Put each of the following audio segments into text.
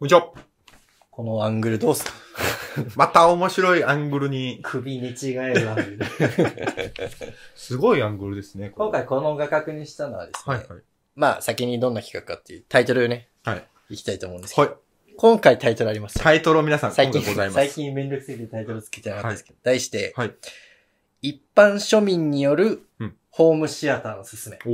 こんにちは。このアングルどうすか また面白いアングルに。首に違えるアングル。すごいアングルですね。今回この画角にしたのはですね。はいはい。まあ、先にどんな企画かっていうタイトルをね。はい。いきたいと思うんですけど。はい。今回タイトルあります、た。タイトルを皆さん、最近ございます。最近めんどくせえでタイトルつけてなかったですけど。はい、題して、はい、一般庶民による、ホームシアターのすすめ。うん、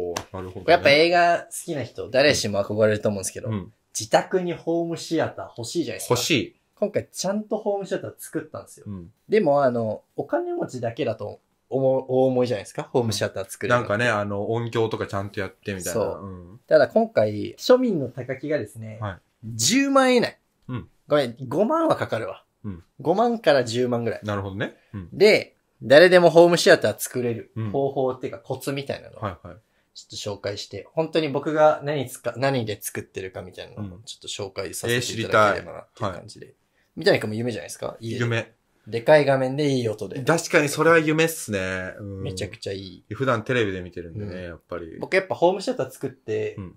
おー、なるほど、ね、やっぱ映画好きな人、誰しも憧れると思うんですけど、うん、自宅にホームシアター欲しいじゃないですか。欲しい。今回ちゃんとホームシアター作ったんですよ。うん、でも、あの、お金持ちだけだと思大思いじゃないですか、ホームシアター作る、うん、なんかね、あの、音響とかちゃんとやってみたいな。そう。うん、ただ今回、庶民の高木がですね、はい、10万円以内。うん。ごめん、5万はかかるわ。うん。5万から10万ぐらい。なるほどね。うん、で、誰でもホームシアター作れる方法っていうかコツみたいなの。はいはい。ちょっと紹介して、本当に僕が何つか、何で作ってるかみたいなのをちょっと紹介させていただければなっていう感じで。えー、みたいなかも夢じゃないですか夢。でかい画面でいい音で。確かにそれは夢っすね。うん、めちゃくちゃいい。普段テレビで見てるんでね、うん、やっぱり。僕やっぱホームシアター作って、うん、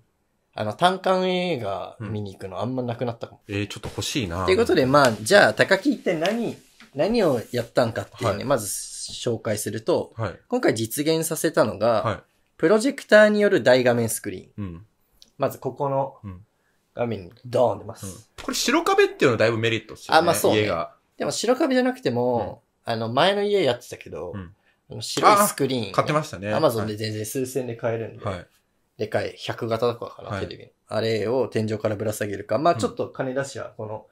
あの、単館映画見に行くのあんまなくなったかも。ええー、ちょっと欲しいな。ということで、まあ、じゃあ、高木って何、何をやったんかっていうね、はい、まず紹介すると、はい、今回実現させたのが、はいプロジェクターによる大画面スクリーン。うん。まずここの画面にドーン出ます。これ白壁っていうのはだいぶメリットっすよね。あまあそうね家が。でも白壁じゃなくても、あの前の家やってたけど、うん白いスクリーン。買ってましたね。アマゾンで全然数千で買えるんで、はい。でかい100型とかかな、はいテレビの。あれを天井からぶら下げるか。まあちょっと金出しはこの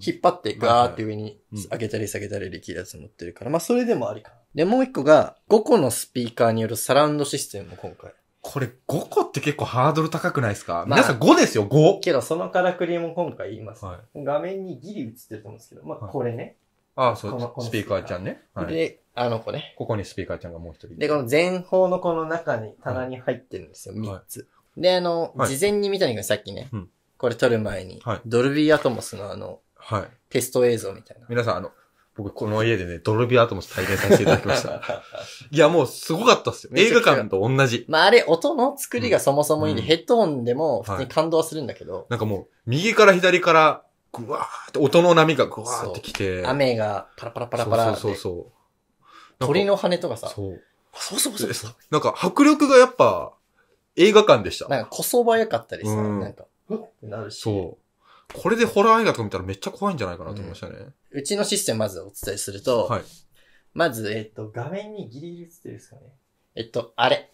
引っ張ってガーって上に上げたり下げたりできるやつ持ってるから、まあそれでもありかな。で、もう一個が5個のスピーカーによるサラウンドシステムも今回。これ5個って結構ハードル高くないですか、まあ、皆さん5ですよ、5! けどそのからくりも今回言います。はい、画面にギリ映ってると思うんですけど、まあこれね。はいああ、そうスピーカーちゃんね。はい、で、あの子ね。ここにスピーカーちゃんがもう一人。で、この前方のこの中に、棚に入ってるんですよ、はい、3つ。で、あの、事前に見たのがさっきね、これ撮る前に、はい、ドルビーアトモスのあの、はい。テスト映像みたいな。皆さん、あの、僕この家でね、ドルビアートも体験させていただきました。いや、もうすごかったっすよ。映画館と同じ。まあ、あれ、音の作りがそもそもいい、うんで、ヘッドホンでも普通に感動するんだけど。はい、なんかもう、右から左から、ぐわーって、音の波がぐわーってきて。雨がパラパラパラパラそうそうそうそう。鳥の羽とかさ。そう。そうそうそうそう。なんか迫力がやっぱ、映画館でした。なんかこそばやかったりさ、うん、なんか、ふってなるし。そう。これでホラー映画とか見たらめっちゃ怖いんじゃないかなと思いましたね。うん、うちのシステムまずお伝えすると、はい、まず、えっと、画面にギリギリ映ってるんですかね。えっと、あれ。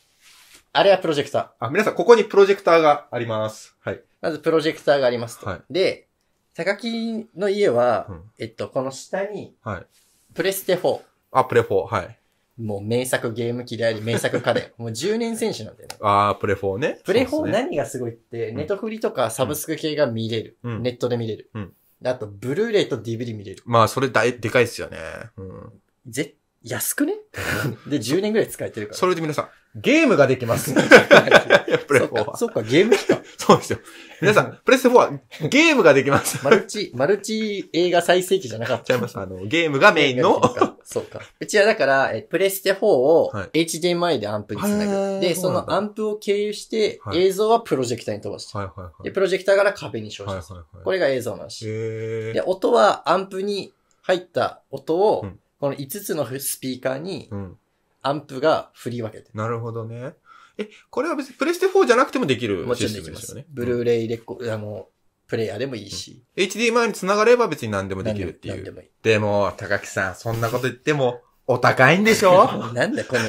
あれはプロジェクター。あ、皆さん、ここにプロジェクターがあります。はい。まず、プロジェクターがありますと。はい、で、高木の家は、うん、えっと、この下に、はい、プレステ4。あ、プレ4、はい。もう名作ゲーム機であり、名作家で、もう10年選手なんだよね。ああ、プレフォーね。プレフォー何がすごいって、ネットフリとかサブスク系が見れる。うん、ネットで見れる。うん、あと、ブルーレイと DVD 見れる。まあ、それだでかいっすよね。うん、絶安くね で、10年ぐらい使えてるから。それで皆さん、ゲームができます。プレス4は。そっか、ゲーム機か。そうですよ。皆さん、プレステ4はゲームができます。マルチ、マルチ映画再生機じゃなかった。ちゃいます。あの、ゲームがメインの。そうか。うちはだから、えプレステ4を HDMI でアンプにつなぐ。はい、で、そのアンプを経由して、映像はプロジェクターに飛ばして、はいはいはい、で、プロジェクターから壁に照射する、はいはいはい。これが映像の話。で、音はアンプに入った音を、うんこの5つのスピーカーに、アンプが振り分けて、うん、なるほどね。え、これは別にプレステ4じゃなくてもできるシステムですよね。ブルーレイレコ、あの、プレイヤーでもいいし。うん、HDMI に繋がれば別に何でもできるっていう。でもいい。でも、高木さん、そんなこと言っても、お高いんでしょ なんだこの、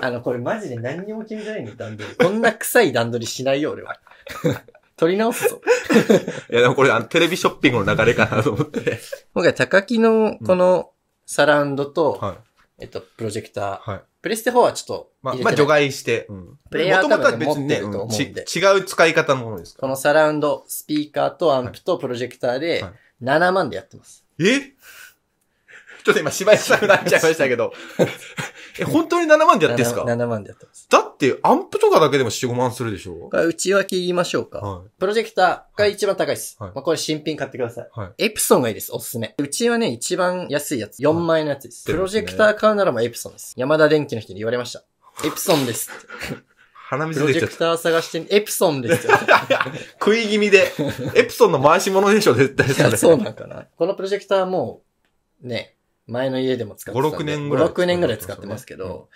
あの、これマジで何にも決めてないの、段取り。こんな臭い段取りしないよ、俺は。取り直すぞ。いや、でもこれあの、テレビショッピングの流れかなと思って。今回、高木の、この、サラウンドと、はい、えっと、プロジェクター。はい、プレステ4はちょっとまあ、まあ、除外して。うん、プレイヤーってと思うんで。ね、うん、違う使い方のものですかこのサラウンド、スピーカーとアンプとプロジェクターで、7万でやってます。はい、えちょっと今芝居したくなっちゃいましたけど。え、本当に7万でやってんすか 7, ?7 万でやってます。だってアンプとかだけでも4、5万するでしょ内訳言いましょうか。はい、プロジェクターが一番高いです。はい、まあ、これ新品買ってくださいはい、エプソンがいいです、おすすめ。うちはね、一番安いやつ。4万円のやつです。プロジェクター買うならもエプソンです。山田電機の人に言われました。エプソンです。鼻水出ちゃった。プロジェクター探して、エプソンですよ。食い気味で。エプソンの回し物でしょ、絶対それ。そうなんかな。このプロジェクターも、ね、前の家でも使ってたんで。5、6年ぐらい。5、6年ぐらい使ってますけど、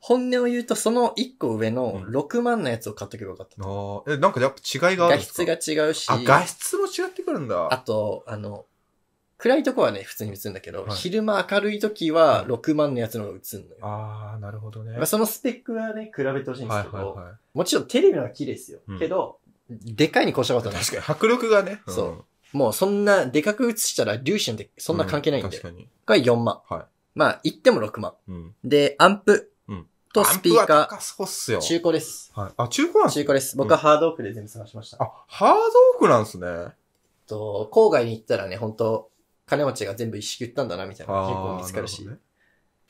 本音を言うと、その1個上の6万のやつを買っとけばよかったああ、え、なんかやっぱ違いがあるんですか画質が違うし。あ、画質も違ってくるんだ。あと、あの、暗いとこはね、普通に映るんだけど、はい、昼間明るい時は6万のやつのが映るのよ。ああ、なるほどね。まあ、そのスペックはね、比べてほしいんですけど、はいはいはい、もちろんテレビは綺麗ですよ。うん、けど、でかいに越したことない。確かに、迫力がね。うん、そう。もうそんな、でかく映したら粒子なんてそんな関係ないんで。うん、確かに。これ4万。はい。まあ、言っても6万。うん。で、アンプ。とスピーカー。そうっすよ。中古です。はい。あ、中古なん中古です。僕はハードオフで全部探しました。うん、あ、ハードオフなんすね。と、郊外に行ったらね、本当金持ちが全部一式売ったんだな、みたいな。結構見つかるし。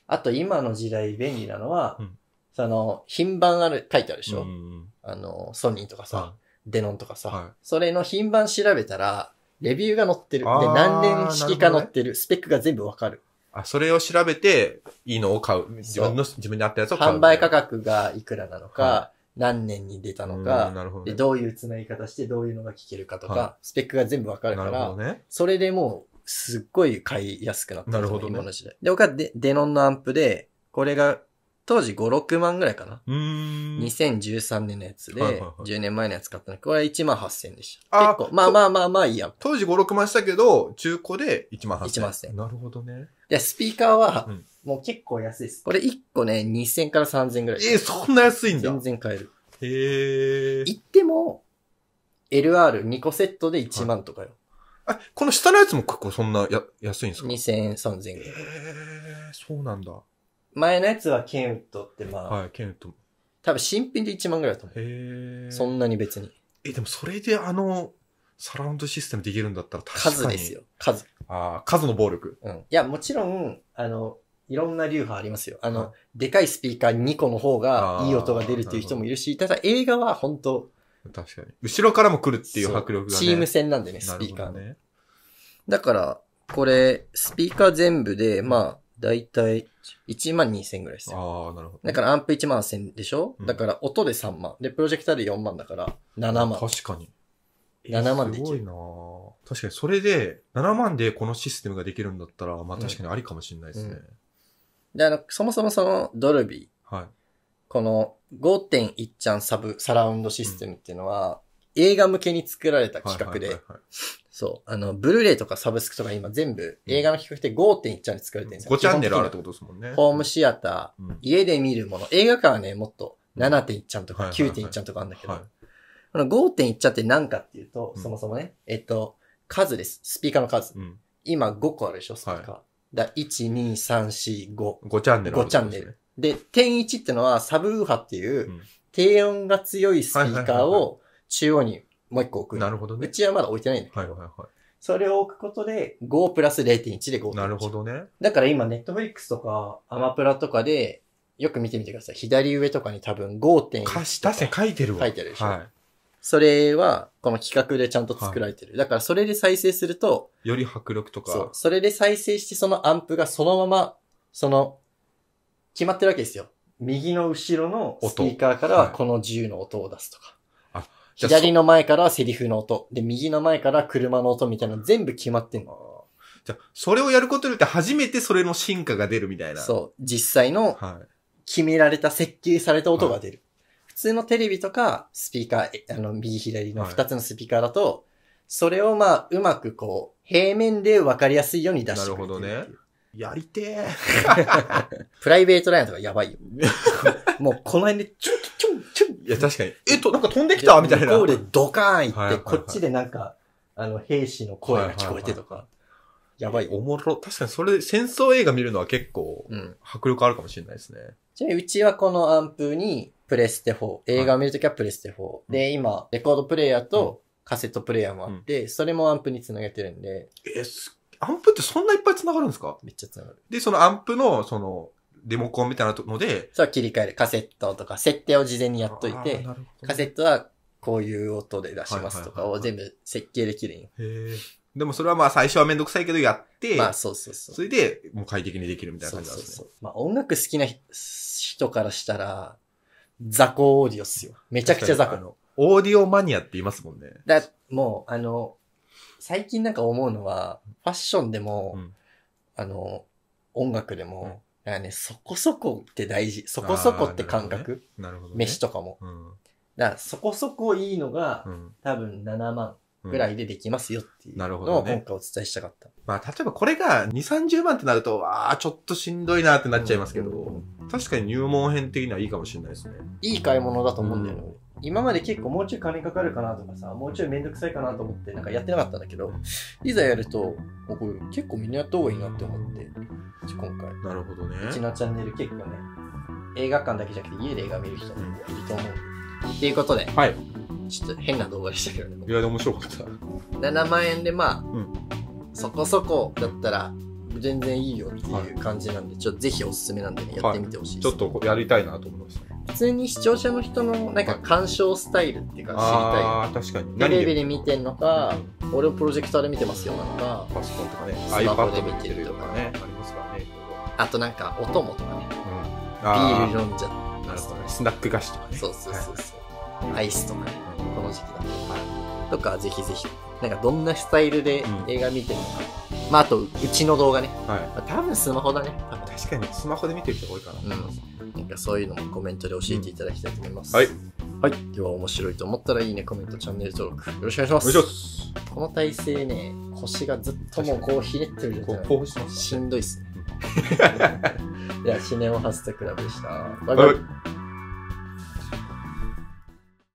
あと、今の時代便利なのは、うん、その、品番ある、書いてあるでしょ、うん、あの、ソニーとかさ、デノンとかさ、それの品番調べたら、レビューが載ってる。で、何年式か載ってる。スペックが全部わかる。あ、それを調べて、いいのを買う。自分の、自分に合ったやつを買う。販売価格がいくらなのかは、何年に出たのうか、なるほどで、どういう繋ぎ方してどういうのが聞けるかとはか、スペックが全部わかるかなるほらど、ね。それでもう、すっごい買いやすくなったなるほどね今の時代。で、僕はデデノンのアンプで、これが当時5、6万ぐらいかな。うん。2013年のやつで、10年前のやつ買ったの。これは1万8000円でした。結構。まあまあまあまあいいやん。当時5、6万したけど、中古で1万8000円。1万8000円。なるほどね。で、スピーカーは、もう結構安いです。これ1個ね、2000から3000ぐらい。えー、そんな安いんだ。全然買える。へえ。言っても、LR2 個セットで1万とかよ。はい、あ、この下のやつも結構そんなや安いんですか ?2000 3000円ぐらい。へえ、そうなんだ。前のやつはケンウッドってまあ、はい、ケンウッド。多分新品で1万ぐらいだと思う。へえ。そんなに別に。え、でもそれであの、サラウンドシステムできるんだったら確かに。数ですよ。数。ああ、数の暴力。うん。いや、もちろん、あの、いろんな流派ありますよ。あの、でかいスピーカー2個の方がいい音が出るっていう人もいるし、ただ映画は本当確かに。後ろからも来るっていう迫力が、ね、チーム戦なんでね、スピーカーね。だから、これ、スピーカー全部で、まあ、だいたい1万2000ぐらいですよ。ああ、なるほど。だからアンプ1万1000でしょ、うんだから音で3万。で、プロジェクターで4万だから7万。確かに。7万ですごいなぁ確かに、それで、7万でこのシステムができるんだったら、まあ確かにありかもしれないですね。で、あの、そもそもそのドルビー、はい。この5.1ちゃんサブサラウンドシステムっていうのは、映画向けに作られた企画で、そう、あの、ブルーレイとかサブスクとか今全部映画の企画で5.1チャンネル作られてるんですよ。5チャンネルあるってことですもんね。ホームシアター、家で見るもの、映画館はね、もっと7.1チャンとか9.1チャンとかあるんだけど、この5.1チャンって何かっていうと、そもそもね、えっと、数です。スピーカーの数。今5個あるでしょ、スピーカー。だ1、2、3、4、5。5チャンネル、5チャンネル。で、点1ってのはサブウーハっていう、低音が強いスピーカーを中央にもう一個置く。なるほどね。うちはまだ置いてないんだけど。はいはいはい。それを置くことで、5プラス0.1で5。なるほどね。だから今、ネットフリックスとか、アマプラとかで、よく見てみてください。左上とかに多分5.1。し出せ、書いてるわ。書いてるでしょ。はい。それは、この企画でちゃんと作られてる。はい、だから、それで再生すると、より迫力とか。そう。それで再生して、そのアンプがそのまま、その、決まってるわけですよ。右の後ろのスピーカーからはこの自由の音を出すとか。左の前からセリフの音、で、右の前から車の音みたいな全部決まってんの。じゃあそれをやることによって初めてそれの進化が出るみたいな。そう。実際の決められた設計された音が出る。普通のテレビとか、スピーカーあの、右左の二2つのスピーカーだと、それをまあ、うまくこう、平面で分かりやすいように出してくれてるていなるほどね。やりてえ。プライベートライアンとかやばいよ。もうこの辺でチュンチュンチュン。いや、確かに。えっと、なんか飛んできたみたいな。向こうでドカーン行って、はいはいはい、こっちでなんか、あの、兵士の声が聞こえてとか。はいはいはいやばい。おもろ。確かにそれで戦争映画見るのは結構、迫力あるかもしれないですね。うん、ちなみにうちはこのアンプに、プレステ4。映画を見るときはプレステ4、はい。で、今、レコードプレイヤーとカセットプレイヤーもあって、うん、それもアンプにつなげてるんで。え、すアンプってそんないっぱい繋がるんですかめっちゃ繋がる。で、そのアンプの、その、リモコンみたいなので。そう、切り替える。カセットとか、設定を事前にやっといて、カセットはこういう音で出しますとかを全部設計できるんよ。へでもそれはまあ最初はめんどくさいけどやって、まあそうそうそう。それでもう快適にできるみたいな感じなんですね。そうそうそうまあ音楽好きな人からしたら、雑魚オーディオっすよ。めちゃくちゃ雑魚の。オーディオマニアって言いますもんね。だ、もう、あの、最近なんか思うのは、ファッションでも、うんあの、音楽でも、だかね、そこそこって大事。そこそこって感覚。なるほど、ね。飯とかも。うんだからそこそこいいのが、うん多分7万ぐらいでできますよっていうなるほのどを今回お伝えしたかった。まあ、例えばこれが2、30万ってなると、わあ、ちょっとしんどいなってなっちゃいますけど、うん確かに入門編的にはいいかもしれないですね。いい買い物だと思うんだよね。今まで結構もうちょい金かかるかなとかさ、もうちょいめんどくさいかなと思ってなんかやってなかったんだけど、いざやると、僕結構みんなやった方がいいなって思って、今回。なるほどね。うちのチャンネル結構ね、映画館だけじゃなくて家で映画見る人もいると思う。っていうことで、はい。ちょっと変な動画でしたけどね。いや、面白かった。7万円でまあ、うん、そこそこだったら、全然いいよっていう感じなんで、はい、ちょっとぜひおすすめなんでね、やってみてほしい、はい、ちょっとやりたいなと思いました。普通に視聴者の人のなんか鑑賞スタイルっていうか知りたい確かにテレビで見てんのか、俺をプロジェクターで見てますよなのかパソコンとかねスマホで見てるとかねありますからねあとなんかお供とかね、ビール飲んじゃなるほどね、スナック菓子とかねそうそうそうそう、アイスとかねこの時期だととかぜひぜひなんかどんなスタイルで映画見てるのか、まあ、あと、うちの動画ね。はい。まあ、多分スマホだね。確かに、スマホで見てる人多いかな。うん。なんかそういうのもコメントで教えていただきたいと思います。うん、はい。はい。では、面白いと思ったらいいね、コメント、チャンネル登録。よろしくお願いします。お願いします。この体勢ね、腰がずっともうこうひねってる状態。こうしてます、ね。しんどいっすね。で は、シネをハスとクラブでした。バイバイ。バイバイ